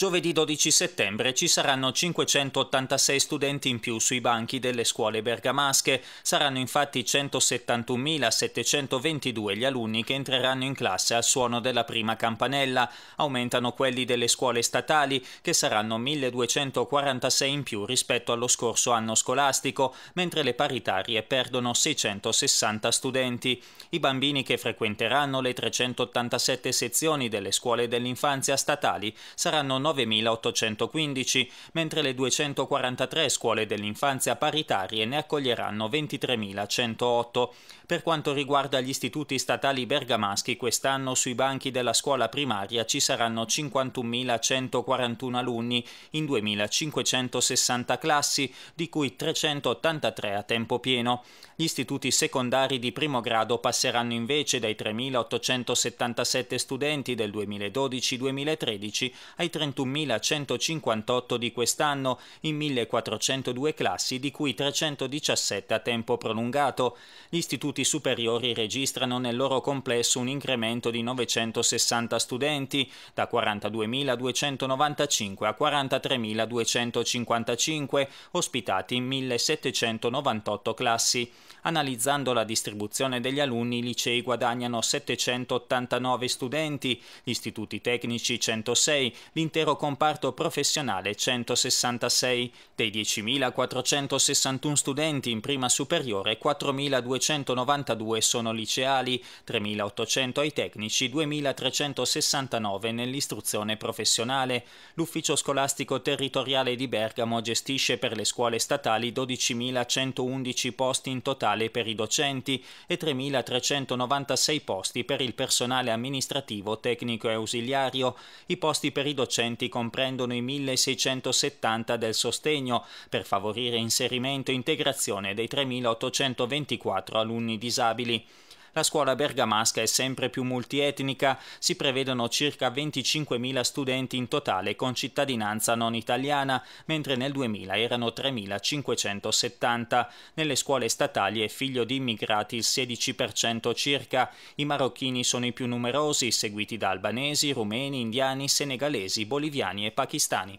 Giovedì 12 settembre ci saranno 586 studenti in più sui banchi delle scuole bergamasche. Saranno infatti 171.722 gli alunni che entreranno in classe al suono della prima campanella. Aumentano quelli delle scuole statali, che saranno 1.246 in più rispetto allo scorso anno scolastico, mentre le paritarie perdono 660 studenti. I bambini che frequenteranno le 387 sezioni delle scuole dell'infanzia statali saranno 9.000 9.815, mentre le 243 scuole dell'infanzia paritarie ne accoglieranno 23.108. Per quanto riguarda gli istituti statali bergamaschi, quest'anno sui banchi della scuola primaria ci saranno 51.141 alunni in 2.560 classi, di cui 383 a tempo pieno. Gli istituti secondari di primo grado passeranno invece dai 3.877 studenti del 2012-2013 ai 31 41.158 di quest'anno in 1.402 classi, di cui 317 a tempo prolungato. Gli istituti superiori registrano nel loro complesso un incremento di 960 studenti, da 42.295 a 43.255, ospitati in 1.798 classi. Analizzando la distribuzione degli alunni, i licei guadagnano 789 studenti, gli istituti tecnici 106, l'intero intero comparto professionale 166, dei 10.461 studenti in prima superiore 4.292 sono liceali, 3.800 ai tecnici, 2.369 nell'istruzione professionale. L'ufficio scolastico territoriale di Bergamo gestisce per le scuole statali 12.111 posti in totale per i docenti e 3.396 posti per il personale amministrativo, tecnico e ausiliario. I posti per i docenti interventi comprendono i 1670 del sostegno per favorire inserimento e integrazione dei 3824 alunni disabili la scuola bergamasca è sempre più multietnica, si prevedono circa 25.000 studenti in totale con cittadinanza non italiana, mentre nel 2000 erano 3.570. Nelle scuole statali è figlio di immigrati il 16% circa, i marocchini sono i più numerosi, seguiti da albanesi, rumeni, indiani, senegalesi, boliviani e pakistani.